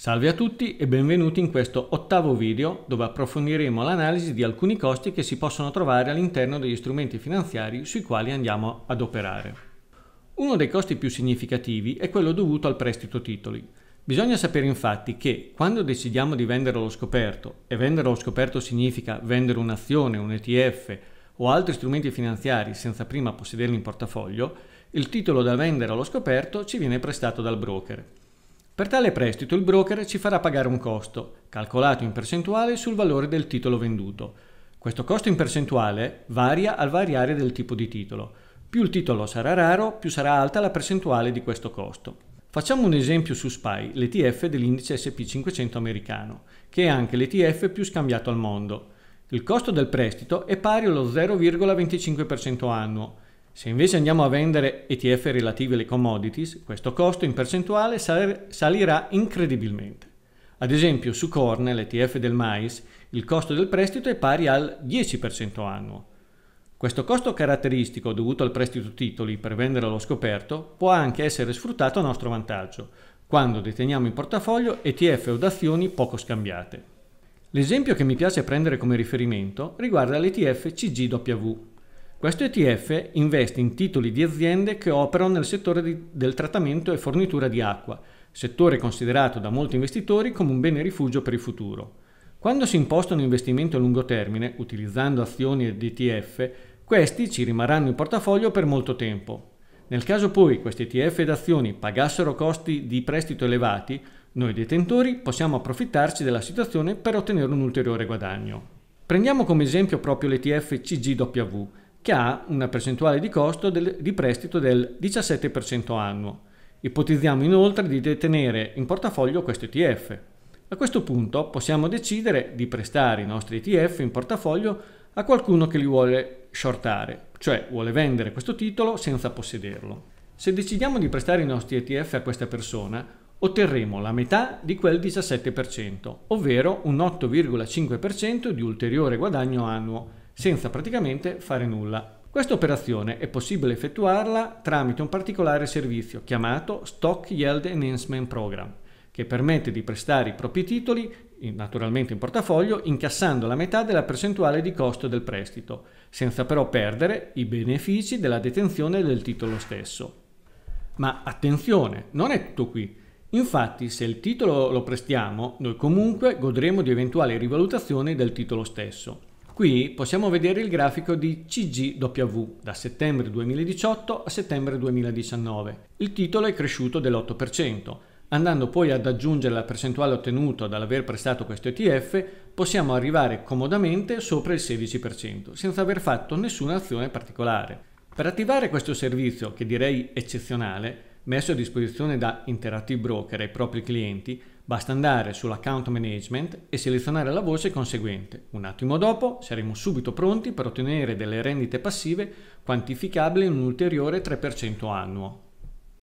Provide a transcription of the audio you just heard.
Salve a tutti e benvenuti in questo ottavo video dove approfondiremo l'analisi di alcuni costi che si possono trovare all'interno degli strumenti finanziari sui quali andiamo ad operare. Uno dei costi più significativi è quello dovuto al prestito titoli. Bisogna sapere infatti che quando decidiamo di vendere lo scoperto, e vendere lo scoperto significa vendere un'azione, un ETF o altri strumenti finanziari senza prima possederli in portafoglio, il titolo da vendere allo scoperto ci viene prestato dal broker. Per tale prestito il broker ci farà pagare un costo, calcolato in percentuale sul valore del titolo venduto. Questo costo in percentuale varia al variare del tipo di titolo. Più il titolo sarà raro, più sarà alta la percentuale di questo costo. Facciamo un esempio su SPY, l'ETF dell'indice SP500 americano, che è anche l'ETF più scambiato al mondo. Il costo del prestito è pari allo 0,25% annuo, se invece andiamo a vendere ETF relativi alle commodities, questo costo in percentuale salirà incredibilmente. Ad esempio su Cornell, ETF del mais, il costo del prestito è pari al 10% annuo. Questo costo caratteristico dovuto al prestito titoli per vendere allo scoperto può anche essere sfruttato a nostro vantaggio, quando deteniamo in portafoglio ETF o d'azioni poco scambiate. L'esempio che mi piace prendere come riferimento riguarda l'ETF CGW, questo ETF investe in titoli di aziende che operano nel settore di, del trattamento e fornitura di acqua, settore considerato da molti investitori come un bene rifugio per il futuro. Quando si imposta un investimento a lungo termine, utilizzando azioni ed ETF, questi ci rimarranno in portafoglio per molto tempo. Nel caso poi questi ETF ed azioni pagassero costi di prestito elevati, noi detentori possiamo approfittarci della situazione per ottenere un ulteriore guadagno. Prendiamo come esempio proprio l'ETF CGW, che ha una percentuale di costo del, di prestito del 17% annuo. Ipotizziamo inoltre di detenere in portafoglio questo ETF. A questo punto possiamo decidere di prestare i nostri ETF in portafoglio a qualcuno che li vuole shortare, cioè vuole vendere questo titolo senza possederlo. Se decidiamo di prestare i nostri ETF a questa persona, otterremo la metà di quel 17%, ovvero un 8,5% di ulteriore guadagno annuo senza praticamente fare nulla. Questa operazione è possibile effettuarla tramite un particolare servizio chiamato Stock Yield Enhancement Program, che permette di prestare i propri titoli, naturalmente in portafoglio, incassando la metà della percentuale di costo del prestito, senza però perdere i benefici della detenzione del titolo stesso. Ma attenzione, non è tutto qui. Infatti, se il titolo lo prestiamo, noi comunque godremo di eventuali rivalutazioni del titolo stesso. Qui possiamo vedere il grafico di CGW da settembre 2018 a settembre 2019. Il titolo è cresciuto dell'8%. Andando poi ad aggiungere la percentuale ottenuta dall'aver prestato questo ETF, possiamo arrivare comodamente sopra il 16%, senza aver fatto nessuna azione particolare. Per attivare questo servizio, che direi eccezionale, messo a disposizione da Interactive Broker ai propri clienti, basta andare sull'account management e selezionare la voce conseguente. Un attimo dopo saremo subito pronti per ottenere delle rendite passive quantificabili in un ulteriore 3% annuo.